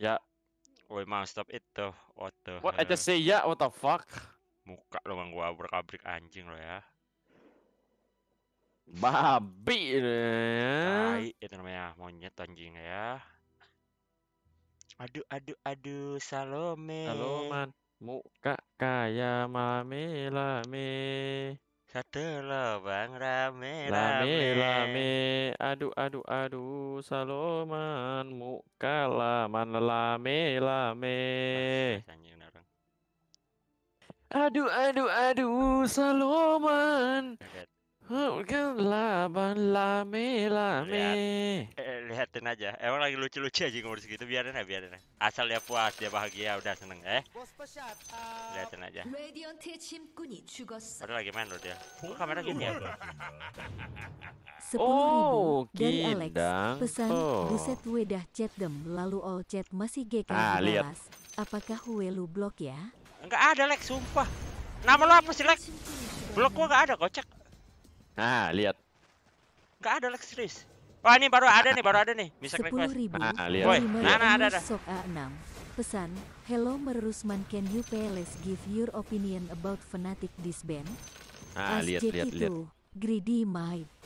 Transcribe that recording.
Ya. Woi mantap itu. What the What hell. I just say ya, yeah, what the fuck? Muka lo mang gua berkabrik anjing lo ya. Babi lo eh. Hai, itu namanya monyet anjing ya. Aduh aduh aduh Salome. Saloman muka kaya mami lame. Satu rame rame. Lame lame. Aduh, aduh, aduh, Saloman lama lame lame. Aduh, aduh, aduh, Saloman. Mungkin laban lame lame. Lihat, eh, lihatin aja. Emang lagi lucu-lucu aja ngomong segitu. Biarin aja, biarin aja. Asal dia puas, dia bahagia, udah seneng eh. Lihatin aja. Ada lagi main loh dia. Kok kamera gini ya? 10 oh, ribu dari Alex. Pesan, oh. buset wedah chat dem lalu all chat masih GK ah, lihat. Apakah Welu blok ya? Enggak ada Lex, sumpah. Nama lo apa sih Lex? Blok gua enggak ada, kocak. Nah, lihat. Enggak ada Lex serius. Wah, ini baru ada nih, baru ada nih. Bisa klik Lex. Nah, lihat. Boy, nah, nah, ada ada. Sok A6. Pesan, hello Merusman, can you please give your opinion about Fnatic this band? Ah, lihat, lihat, lihat. Greedy mind.